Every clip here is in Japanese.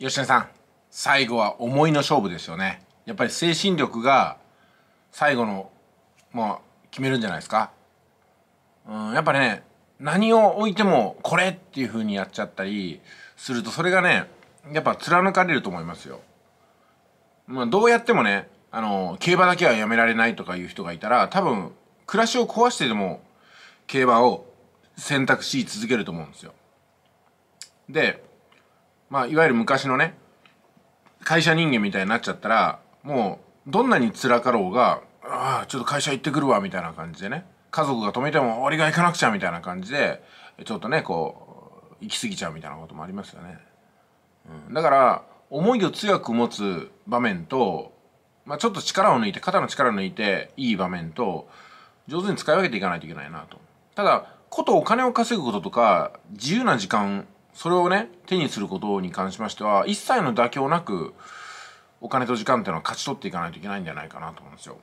吉根さん最後は思いの勝負ですよねやっぱり精神力が最後のまあ決めるんじゃないですかうんやっぱね何を置いてもこれっていう風にやっちゃったりするとそれがねやっぱ貫かれると思いますよまあどうやってもねあの競馬だけはやめられないとかいう人がいたら多分暮らしを壊してでも競馬を選択し続けると思うんですよでまあ、いわゆる昔のね、会社人間みたいになっちゃったら、もう、どんなに辛かろうが、ああ、ちょっと会社行ってくるわ、みたいな感じでね。家族が止めても、俺が行かなくちゃ、みたいな感じで、ちょっとね、こう、行き過ぎちゃうみたいなこともありますよね。うん、だから、思いを強く持つ場面と、まあ、ちょっと力を抜いて、肩の力を抜いて、いい場面と、上手に使い分けていかないといけないなと。ただ、ことお金を稼ぐこととか、自由な時間それをね、手にすることに関しましては、一切の妥協なく、お金と時間っていうのは勝ち取っていかないといけないんじゃないかなと思うんですよ。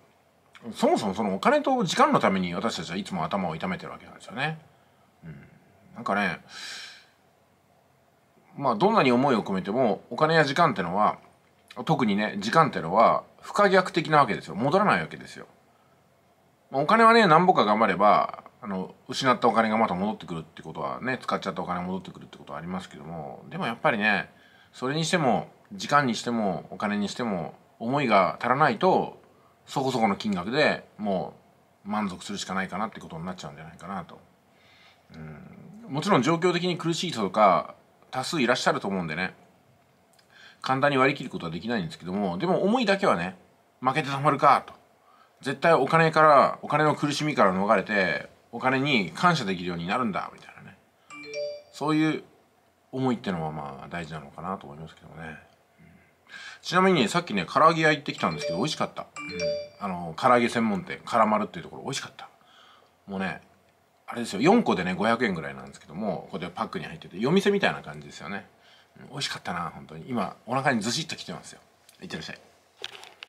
そもそもそのお金と時間のために私たちはいつも頭を痛めてるわけなんですよね。うん、なんかね、まあどんなに思いを込めてもお金や時間ってのは、特にね、時間ってのは不可逆的なわけですよ。戻らないわけですよ。お金はね、なんぼか頑張れば、あの失ったお金がまた戻ってくるってことはね使っちゃったお金が戻ってくるってことはありますけどもでもやっぱりねそれにしても時間にしてもお金にしても思いが足らないとそこそこの金額でもう満足するしかないかなってことになっちゃうんじゃないかなと。うんもちろん状況的に苦しい人とか多数いらっしゃると思うんでね簡単に割り切ることはできないんですけどもでも思いだけはね負けてたまるかと絶対お金からお金の苦しみから逃れてお金に感謝できるようになるんだみたいなねそういう思いってのはまあ大事なのかなと思いますけどね、うん、ちなみにさっきね唐揚げ屋行ってきたんですけど美味しかった、うん、あの唐揚げ専門店からまるっていうところ美味しかったもうねあれですよ4個でね500円ぐらいなんですけどもここでパックに入ってて夜店みたいな感じですよね、うん、美味しかったな本当に今お腹にずしっときてますよいってらっしゃい